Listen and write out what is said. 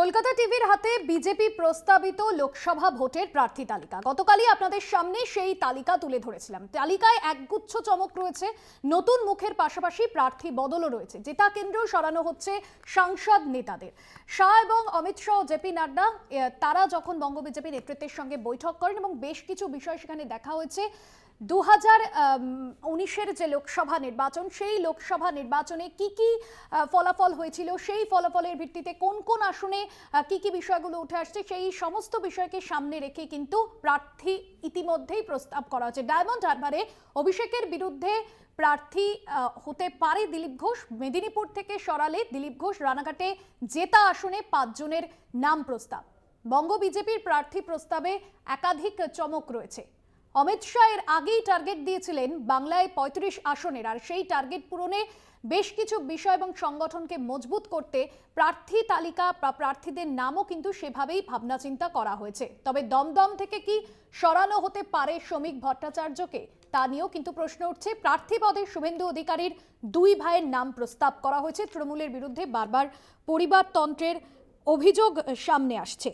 কলকাতা টিভির হাতে বিজেপি প্রস্তাবিত লোকসভা ভোটের প্রার্থী তালিকা গতকালই আপনাদের সামনে সেই তালিকা তুলে ধরেছিলাম তালিকায় একগুচ্ছ চমক রয়েছে নতুন মুখের পাশাপাশি প্রার্থী বদলও রয়েছে যেটা কেন্দ্র সরানো হচ্ছে সাংসদ নেতাদের শাহ এবং অমিত শাহ জেপি নাড্ডা তারা যখন বঙ্গ বিজেপি নেতৃত্বের সঙ্গে বৈঠক করেন এবং বেশ কিছু বিষয় সেখানে দেখা হয়েছে দু হাজার উনিশের যে লোকসভা নির্বাচন সেই লোকসভা নির্বাচনে কি কি ফলাফল হয়েছিল সেই ফলাফলের ভিত্তিতে কোন কোন আসনে কি কি বিষয়গুলো উঠে আসছে সেই সমস্ত বিষয়কে সামনে রেখে কিন্তু প্রার্থী ইতিমধ্যেই প্রস্তাব করা হচ্ছে ডায়মন্ড হারবারে অভিষেকের বিরুদ্ধে প্রার্থী হতে পারে দিলীপ ঘোষ মেদিনীপুর থেকে সরালে দিলীপ ঘোষ রানাঘাটে জেতা আসনে পাঁচজনের নাম প্রস্তাব বঙ্গ বিজেপির প্রার্থী প্রস্তাবে একাধিক চমক রয়েছে অমিত শাহ এর আগেই টার্গেট দিয়েছিলেন বাংলায় ৩৫ আসনের আর সেই টার্গেট পূরণে বেশ কিছু বিষয় এবং সংগঠনকে মজবুত করতে প্রার্থী তালিকা বা প্রার্থীদের নামও কিন্তু সেভাবেই ভাবনা চিন্তা করা হয়েছে তবে দমদম থেকে কি সরানো হতে পারে শ্রমিক ভট্টাচার্যকে তা নিয়েও কিন্তু প্রশ্ন উঠছে প্রার্থী পদে শুভেন্দু অধিকারীর দুই ভাইয়ের নাম প্রস্তাব করা হয়েছে তৃণমূলের বিরুদ্ধে বারবার পরিবারতন্ত্রের অভিযোগ সামনে আসছে